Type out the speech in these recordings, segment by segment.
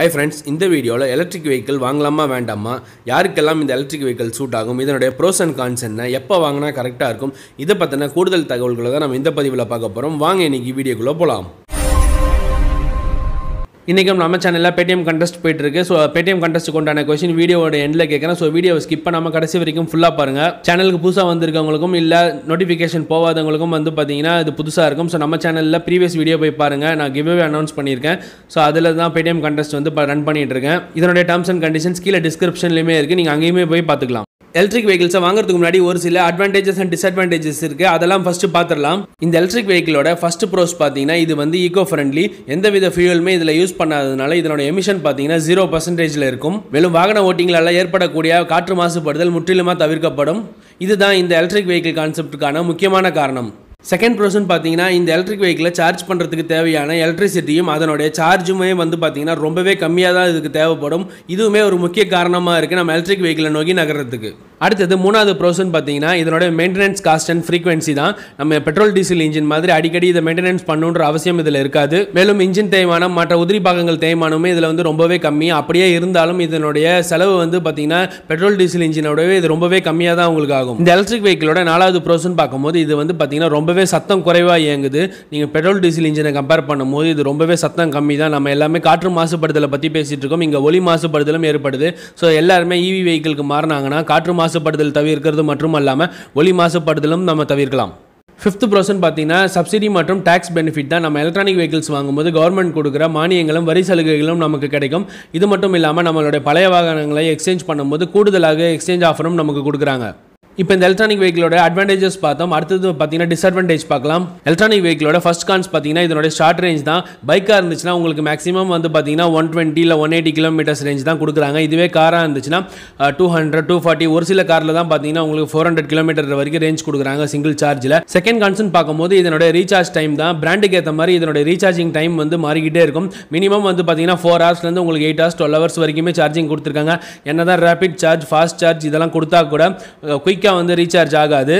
hi friends இந்த வீடியோவில் electric vehicle வாங்கலாமா வேண்டாமா யாருக்கெல்லாம் இந்த எலக்ட்ரிக் வெஹிக்கிள் சூட் ஆகும் இதனுடைய ப்ரோஸ் அண்ட் கான்ஸ் என்ன எப்போ வாங்கினா கரெக்டாக இருக்கும் இதை பற்றின கூடுதல் தகவல்களை தான் நம்ம இந்த பதிவில் பார்க்க போகிறோம் வாங்க இன்றைக்கி வீடியோக்குள்ளே போகலாம் இன்றைக்கும் நம்ம சேனலில் பேடிஎம் கண்டஸ்ட் போயிட்டுருக்கு ஸோ பேடிஎம் கண்டஸ்ட்டுக்கு உண்டான கொஸ்டின் வீடியோட எண்டில் கேட்குறேன் ஸோ வீடியோவை ஸ்கிப் பண்ணாமல் கடைசி வரைக்கும் ஃபுல்லாக பாருங்கள் சேனலுக்கு புதுசாக வந்திருக்கவங்களுக்கும் இல்லை நோட்டிஃபிகேஷன் போகாதவங்களுக்கும் வந்து பார்த்தீங்கன்னா இது புதுசாக இருக்கும் ஸோ நம்ம சேனலில் ப்ரீவியஸ் வீடியோ போய் பாருங்கள் நான் கிவ்வே அனௌன்ஸ் பண்ணியிருக்கேன் ஸோ அதில் தான் பேடிஎம் கண்டஸ்ட் வந்து ரன் பண்ணிகிட்டு இருக்கேன் இதனுடைய டேர்ம்ஸ் அண்ட் கண்டிஷன்ஸ் கீழே டிஸ்கிரிப்ஷன்லேயுமே இருக்குது நீங்கள் அங்கேயுமே போய் பார்த்துக்கலாம் எலக்ட்ரிக் வெஹிக்கிள்ஸை வாங்குறதுக்கு முன்னாடி ஒரு சில அட்வான்டேஜஸ் அண்ட் டிஸ்அட்வான்டேஜஸ் இருக்கு அதெல்லாம் ஃபஸ்ட்டு பார்த்துடலாம் இந்த எலக்ட்ரிக் வெஹிக்கிளோட ஃபஸ்ட் ப்ரோஸ் பார்த்தீங்கன்னா இது வந்து ஈகோ ஃப்ரெண்ட்லி எந்த வித ஃபியூலுமே இதில் யூஸ் பண்ணாததுனால இதனோட எமிஷன் பார்த்தீங்கன்னா ஜீரோ பர்சன்டேஜில் இருக்கும் மேலும் வாகன ஓட்டிங்களால் ஏற்படக்கூடிய காற்று மாசுபடுதல் முற்றிலுமாக தவிர்க்கப்படும் இதுதான் இந்த எலக்ட்ரிக் வெஹிக்கிள் கான்செப்டுக்கான முக்கியமான காரணம் செகண்ட் ப்ரோசன் பார்த்தீங்கன்னா இந்த எலக்ட்ரிக் வெஹிக்கிளை சார்ஜ் பண்ணுறதுக்கு தேவையான எலக்ட்ரிசிட்டியும் அதனுடைய சார்ஜுமே வந்து பார்த்தீங்கன்னா ரொம்பவே கம்மியாக தான் இதுக்கு தேவைப்படும் இதுவுமே ஒரு முக்கிய காரணமாக இருக்குது நம்ம எலக்ட்ரிக் வெஹிக்கிளை நோக்கி நகர்றதுக்கு அடுத்தது மூணாவது ப்ரோஸ்ன்னு பார்த்தீங்கன்னா இதனுடைய மெயின்டெனன்ஸ் காஸ்ட் அண்ட் ஃப்ரீக்வன்சி தான் நம்ம பெட்ரோல் டீசல் இன்ஜின் மாதிரி அடிக்கடி இதை மெயின்டெனன்ஸ் பண்ணுன்ற அவசியம் இதில் இருக்காது மேலும் இன்ஜின் தேய்மானம் மற்ற உதிரி பாகங்கள் தேய்மானமே இதில் வந்து ரொம்பவே கம்மி அப்படியே இருந்தாலும் இதனுடைய செலவு வந்து பார்த்தீங்கன்னா பெட்ரோல் டீசல் இன்ஜினோடவே இது ரொம்பவே கம்மியாக தான் உங்களுக்கு ஆகும் இந்த எலக்ட்ரிக் வெஹிக்கிளோட நாலாவது ப்ரோஸ்ன்னு பார்க்கும்போது இது வந்து பார்த்தீங்கன்னா ரொம்பவே சத்தம் குறைவாக இயங்குது நீங்கள் பெட்ரோல் டீசல் இன்ஜினை கம்பேர் பண்ணும்போது இது ரொம்பவே சத்தம் கம்மி தான் நம்ம எல்லாமே காற்று மாசுபடுதலை பற்றி பேசிகிட்டு இருக்கோம் இங்கே ஒலி மாசுபடுதலும் ஏற்படுது ஸோ எல்லாருமே இவி e வெஹிக்கிளுக்கு மாறினாங்கன்னா காற்று மாசு மாசுபடுதல் தவிர்க்கிறது மட்டும் அல்லாமல் ஒலி மாசுபடுதலும் நம்ம தவிர்க்கலாம் ஃபிஃப்த் ப்ரோசன் பார்த்தீங்கன்னா சப்சிடி மற்றும் டேக்ஸ் பெனிஃபிட் தான் நம்ம எலக்ட்ரானிக் வெஹிக்கிள்ஸ் வாங்கும்போது கவர்மெண்ட் கொடுக்குற மானியங்களும் வரி சலுகைகளும் நமக்கு கிடைக்கும் இது மட்டும் இல்லாமல் நம்மளுடைய பழைய வாகனங்களை எக்ஸ்சேஞ்ச் பண்ணும்போது கூடுதலாக எக்ஸ்சேஞ்ச் ஆஃபரும் நமக்கு கொடுக்குறாங்க இப்போ இந்த எலக்ட்ரானிக் வெஹிக்கிளோட அட்வான்டேஜஸ் பார்த்தோம் அடுத்தது பார்த்தீங்கன்னா டிஸ்அட்வான்டேஜ் பார்க்கலாம் எலக்ட்ரானிக் வெஹிக்கிளோட ஃபஸ்ட் கான்ஸ் பார்த்தீங்கன்னா இதனோட ஷார்ட் ரேஞ்ச் தான் பைக்காக இருந்துச்சுன்னா உங்களுக்கு மேக்ஸிமம் வந்து பார்த்தீங்கன்னா ஒன் டுவெண்ட்டி இல்லை ஒன் எயிட்டி கிலோமீட்டர்ஸ் ரேஞ்ச் தான் கொடுக்குறாங்க இதுவே காராக இருந்துச்சுன்னா டூ ஹண்ட்ரட் டூ ஃபார்ட்டி ஒரு சில காரில் தான் பார்த்தீங்கன்னா உங்களுக்கு ஃபோர் ஹண்ட்ரட் கிலோமீட்டர் வரைக்கும் ரேஞ்ச் கொடுக்குறாங்க சிங்கிள் சார்ஜில் செகண்ட் கான்ஸ்னு பார்க்கும்போது இதனோட ரீசார்ஜ் டைம் தான் பிராண்டுக்கு ஏற்ற மாதிரி இதனோட ரீசார்ஜிங் டைம் வந்து மாறிக்கிட்டே இருக்கும் மினிமம் வந்து பார்த்தீங்கன்னா ஃபோர் ஹவர்ஸ்லேருந்து உங்களுக்கு எயிட் ஹவர்ஸ் டுவெல் ஹவர்ஸ் வரைக்குமே சார்ஜிங் கொடுத்துருக்காங்க என்ன தான் ரேபிட் சார்ஜ் ஃபாஸ்ட் சார்ஜ் இதெல்லாம் கொடுத்தா கூட குயிக்காக குயிக்காக வந்து ரீசார்ஜ் ஆகாது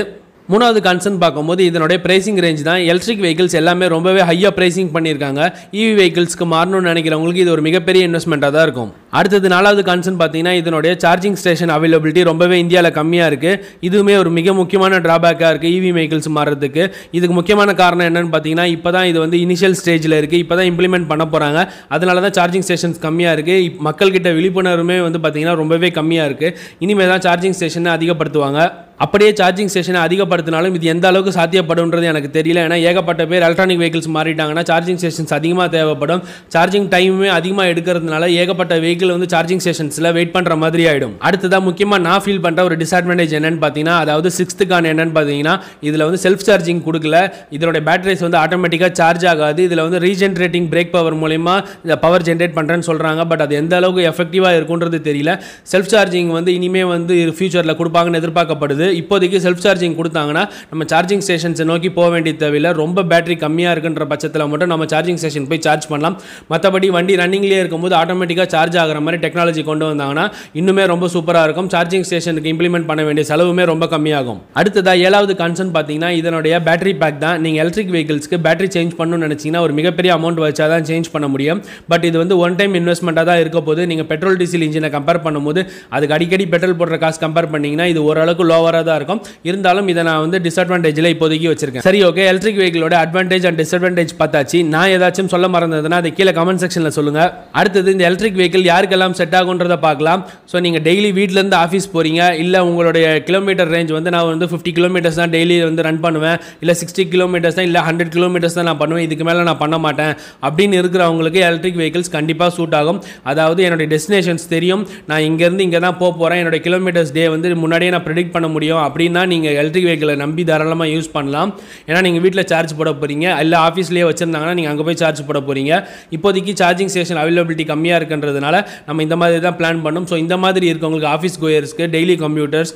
மூணாவது கன்சர்ன் பார்க்கும்போது இதனுடைய பிரைசிங் ரேஞ்ச் தான் எலக்ட்ரிக் வெஹிக்கிள்ஸ் எல்லாமே ரொம்பவே ஹையாக பிரைசிங் பண்ணியிருக்காங்க இவி e வெஹிக்கிள்ஸ்க்கு மாறணும்னு நினைக்கிறவங்களுக்கு இது ஒரு மிகப்பெரிய இன்வெஸ்ட்மெண்ட்டாக தான் இருக்கும் அடுத்தது நாலாவது கன்சர்ன் பார்த்தீங்கன்னா இதனுடைய சார்ஜிங் ஸ்டேஷன் அவைலபிலிட்டி ரொம்பவே இந்தியாவில் கம்மியாக இருக்குது இதுவுமே ஒரு மிக முக்கியமான ட்ராபேக்காக இருக்குது இவி வெஹிக்கிள்ஸ் மாறுறதுக்கு இதுக்கு முக்கியமான காரணம் என்னென்னு பார்த்தீங்கன்னா இப்போ தான் இது வந்து இனிஷியல் ஸ்டேஜில் இருக்குது இப்போ தான் இம்ப்ளிமெண்ட் பண்ண போகிறாங்க அதனால தான் சார்ஜிங் ஸ்டேஷன்ஸ் கம்மியாக இருக்குது மக்கள்கிட்ட விழிப்புணர்வுமே வந்து பார்த்திங்கன்னா ரொம்பவே கம்மியாக இருக்குது இனிமேல் தான் சார்ஜிங் ஸ்டேஷனை அதிகப்படுத்துவாங்க அப்படியே சார்ஜிங் ஸ்டேஷனை அதிகப்படுத்தினாலும் இது எந்த அளவுக்கு சாத்தியப்படும்ன்றது எனக்கு தெரியல ஏன்னா ஏகப்பட்ட பேர் எலக்ட்ரானிக் வெஹிக்கிள்ஸ் மாறிட்டாங்கன்னா சார்ஜிங் ஸ்டேஷன்ஸ் அதிகமாக தேவைப்படும் சார்ஜிங் டைமுமே அதிகமாக எடுக்கிறதுனால ஏகப்பட்ட வெஹிக்கிள் வந்து சார்ஜிங் ஸ்டேஷன்ஸில் வெயிட் பண்ணுற மாதிரி ஆகிடும் அடுத்ததாக முக்கியமாக நான் ஃபீல் பண்ணுற ஒரு டிஸ்அட்வான்டேஜ் என்னென்னு பார்த்தீங்கன்னா அதாவது சிக்ஸ்த்துக்கான என்னென்னு பார்த்தீங்கன்னா இதில் வந்து செல்ஃப் சார்ஜிங் கொடுக்கல இதோட பேட்டரிஸ் வந்து ஆட்டோமேட்டிக்காக சார்ஜ் ஆகாது இதில் வந்து ரீஜென்ரேட்டிங் பிரேக் பவர் மூலிமா இந்த பவர் ஜென்ரேட் பண்ணுறேன்னு சொல்கிறாங்க பட் அது எந்த அளவுக்கு எஃபெக்டிவாக இருக்குன்றது தெரியல செல்ஃப் சார்ஜிங் வந்து இனிமேல் வந்து ஃபியூச்சரில் கொடுப்பாங்கன்னு எதிர்பார்க்கப்படுது இப்போதைக்கு செல்ஃப் சார்ஜிங் கொடுத்தாங்கன்னா நம்ம சார்ஜிங் ஸ்டேஷன்ஸை நோக்கி போக வேண்டிய தேவையில்லை ரொம்ப பேட்டரி கம்மியாக இருக்குன்ற பட்சத்தில் மட்டும் நம்ம சார்ஜிங் ஸ்டேஷன் போய் சார்ஜ் பண்ணலாம் மற்றபடி வண்டி ரன்னிங்லேயே இருக்கும்போது ஆட்டோமேட்டிக்காக சார்ஜ் ஆகிற மாதிரி டெக்னாலஜி கொண்டு வந்தாங்கன்னா இன்னுமே ரொம்ப சூப்பராக இருக்கும் சார்ஜிங் ஸ்டேஷனுக்கு இம்ப்ளிமெண்ட் பண்ண வேண்டிய செலவுமே ரொம்ப கம்மியாகும் அடுத்ததாக ஏழாவது கன்சர்ன் பார்த்தீங்கன்னா இதனுடைய பேட்டரி பேக் தான் நீங்கள் எலக்ட்ரிக் வெஹிக்கிள்ஸ்க்கு பேட்டரி சேஞ்ச் பண்ணணும்னு நினச்சிங்கன்னா ஒரு மிகப்பெரிய அமௌண்ட் வச்சா தான் சேஞ்ச் பண்ண முடியும் பட் இது வந்து ஒன் டைம் இன்வெஸ்ட்மெண்ட்டாக தான் இருக்க போது நீங்கள் பெட்ரோல் டீசல் இன்ஜினை கம்பேர் பண்ணும்போது அதுக்கு அடிக்கடி பெட்ரோல் போடுற காசு கம்பேர் பண்ணிங்கன்னா இது ஓரளவுக்கு லோவராக யூஸ்ஃபுல்லாக தான் இருக்கும் இருந்தாலும் இதை நான் வந்து டிஸ்அட்வான்டேஜில் இப்போதைக்கு வச்சிருக்கேன் சரி ஓகே எலக்ட்ரிக் வெஹிக்கிளோட அட்வான்டேஜ் அண்ட் டிஸ்அட்வான்டேஜ் பார்த்தாச்சு நான் ஏதாச்சும் சொல்ல மறந்ததுன்னா அதை கீழே கமெண்ட் செக்ஷனில் சொல்லுங்கள் அடுத்தது இந்த எலக்ட்ரிக் வெஹிக்கிள் யாருக்கெல்லாம் செட் ஆகுன்றதை பார்க்கலாம் ஸோ நீங்கள் டெய்லி வீட்டிலேருந்து ஆஃபீஸ் போகிறீங்க இல்லை உங்களுடைய கிலோமீட்டர் ரேஞ்ச் வந்து நான் வந்து ஃபிஃப்டி கிலோமீட்டர்ஸ் தான் டெய்லி வந்து ரன் பண்ணுவேன் இல்லை சிக்ஸ்டி கிலோமீட்டர்ஸ் தான் இல்லை ஹண்ட்ரட் கிலோமீட்டர்ஸ் தான் நான் பண்ணுவேன் இதுக்கு மேலே நான் பண்ண மாட்டேன் அப்படின்னு இருக்கிறவங்களுக்கு எலக்ட்ரிக் வெஹிக்கிள்ஸ் கண்டிப்பாக சூட் ஆகும் அதாவது என்னுடைய டெஸ்டினேஷன்ஸ் தெரியும் நான் இங்கேருந்து இங்கே தான் போக போகிறேன் என்னோடய கிலோமீட்டர்ஸ் டே வந்து முன்னாடியே நான் ப்ரெடிக்ட் பண்ண முடியும் முடியும் அப்படின்னா நீங்கள் எலக்ட்ரிக் வெஹிக்கிளை நம்பி தாராளமாக யூஸ் பண்ணலாம் ஏன்னா நீங்கள் வீட்டில் சார்ஜ் போட போகிறீங்க இல்லை ஆஃபீஸ்லேயே வச்சுருந்தாங்கன்னா நீங்கள் அங்கே போய் சார்ஜ் போட போகிறீங்க இப்போதைக்கு சார்ஜிங் ஸ்டேஷன் அவைலபிலிட்டி கம்மியாக இருக்கின்றதுனால நம்ம இந்த மாதிரி தான் பிளான் பண்ணோம் ஸோ இந்த மாதிரி இருக்கவங்களுக்கு ஆஃபீஸ் கோயர்ஸ்க்கு டெய்லி கம்ப்யூட்டர்ஸ்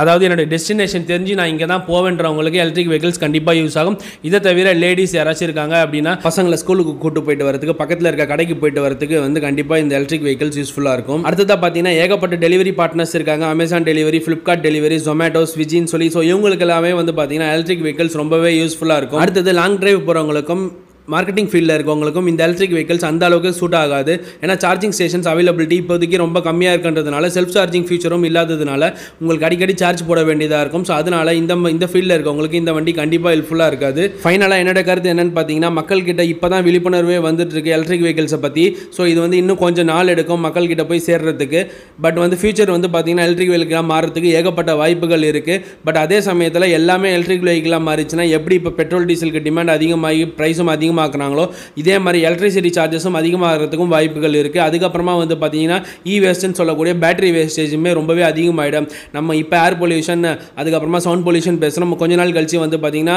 அதாவது என்னுடைய டெஸ்டினேஷன் தெரிஞ்சு நான் இங்கே தான் போவேன்றவங்களுக்கு எலக்ட்ரிக் வெஹிக்கிள்ஸ் கண்டிப்பாக யூஸ் ஆகும் இதை தவிர லேடிஸ் யாராச்சும் இருக்காங்க அப்படின்னா பசங்களை ஸ்கூலுக்கு கூப்பிட்டு போயிட்டு வரதுக்கு பக்கத்தில் இருக்க கடைக்கு போயிட்டு வரதுக்கு வந்து கண்டிப்பாக இந்த எலக்ட்ரிக் வெஹிக்கிள்ஸ் யூஸ்ஃபுல்லாக இருக்கும் அடுத்ததாக பார்த்தீங்கன்னா ஏகப்பட்ட டெலிவரி பார்ட்னர்ஸ் இருக்காங்க Amazon delivery Flipkart delivery Zomato ஸ்விஜின்னு சொல்லி ஸோ இவங்களுக்கு எல்லாமே வந்து பார்த்தீங்கன்னா எலக்ட்ரிக் வெஹிக்கிள்ஸ் ரொம்பவே யூஸ்ஃபுல்லாக இருக்கும் அடுத்தது லாங் டிரைவ் போகிறவங்களுக்கும் மார்க்கெட்டிங் ஃபீல்டில் இருக்கவங்களுக்கும் இந்த எலக்ட்ரிக் வெஹிக்கல்ஸ் அந்த அளவுக்கு சூட் ஆகாது ஏன்னா சார்ஜிங் ஸ்டேஷன்ஸ் அவைலபிலிட்டி இப்போதைக்கு ரொம்ப கம்மியாக இருக்கின்றதுனால செல்ஃப் சார்ஜிங் ஃபியூச்சரும் இல்லாததுனால உங்களுக்கு அடிக்கடி சார்ஜ் போட வேண்டியதாக இருக்கும் ஸோ அதனால் இந்த இந்த ஃபீல்டில் இருக்கவங்களுக்கு இந்த வண்டி கண்டிப்பாக ஹெல்ப்ஃபுல்லாக இருக்காது ஃபைனலாக என்னோட கருத்து என்னென்னு பார்த்தீங்கன்னா மக்கள்கிட்ட இப்போ தான் விழிப்புணர்வே வந்துட்டு இருக்கு எலக்ட்ரிக் வெஹிக்கல்ஸை பற்றி ஸோ இது வந்து இன்னும் கொஞ்சம் நாள் எடுக்கும் மக்கள்கிட்ட போய் சேர்றதுக்கு பட் வந்து ஃபியூச்சர் வந்து பார்த்தீங்கன்னா எலக்ட்ரிக் வெஹிக்கிளாக மாறுறதுக்கு ஏகப்பட்ட வாய்ப்புகள் இருக்குது பட் அதே சமயத்தில் எல்லாமே எலக்ட்ரிக் வெஹிக்கிளாக மாறிச்சுன்னா எப்படி இப்போ பெட்ரோல் டீசலுக்கு டிமாண்ட் அதிகமாகி ப்ரைஸும் அதிகமாக அதிகமாக்குறாங்களோ இதே மாதிரி எலக்ட்ரிசிட்டி சார்ஜஸும் அதிகமாகிறதுக்கும் வாய்ப்புகள் இருக்குது அதுக்கப்புறமா வந்து பார்த்தீங்கன்னா இ வேஸ்ட்டுன்னு சொல்லக்கூடிய பேட்டரி வேஸ்டேஜுமே ரொம்பவே அதிகமாகிடும் நம்ம இப்போ ஏர் பொல்யூஷன் அதுக்கப்புறமா சவுண்ட் பொல்யூஷன் பேசுகிறோம் கொஞ்ச நாள் கழிச்சு வந்து பார்த்திங்கன்னா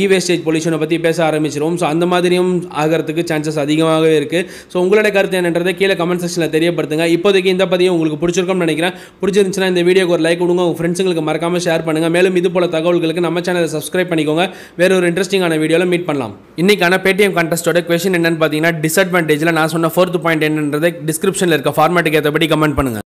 இ வேஸ்டேஜ் பொல்யூஷனை பற்றி பேச ஆரம்பிச்சிருவோம் ஸோ அந்த மாதிரியும் ஆகிறதுக்கு சான்சஸ் அதிகமாகவே இருக்குது ஸோ உங்களோட கருத்து என்னன்றதை கீழே கமெண்ட் செக்ஷனில் தெரியப்படுத்துங்க இப்போதைக்கு இந்த பதியும் உங்களுக்கு பிடிச்சிருக்கும்னு நினைக்கிறேன் பிடிச்சிருந்துச்சுன்னா இந்த வீடியோக்கு ஒரு லைக் கொடுங்க உங்கள் ஃப்ரெண்ட்ஸுங்களுக்கு மறக்காமல் ஷேர் பண்ணுங்கள் மேலும் இது போல தகவல்களுக்கு நம்ம சேனலை சப்ஸ்கிரைப் பண்ணிக்கோங்க வேறு ஒரு இன்ட்ரெஸ்டிங்கான வீடியோவில் மீட் பண்ணலாம் இன்றைக்கான பேடிஎம் கண்டஸ்டோட கொஷின் என்னன்னு பார்த்தீங்கன்னா டிஸ்அட்வான்டேஜில் நான் சொன்ன ஃபோர்த் பாயிண்ட் என்னன்றதை டிஸ்கிரிப்ஷனில் இருக்க ஃபார்மேட்டுக்கு ஏற்றபடி கமெண்ட் பண்ணுங்கள்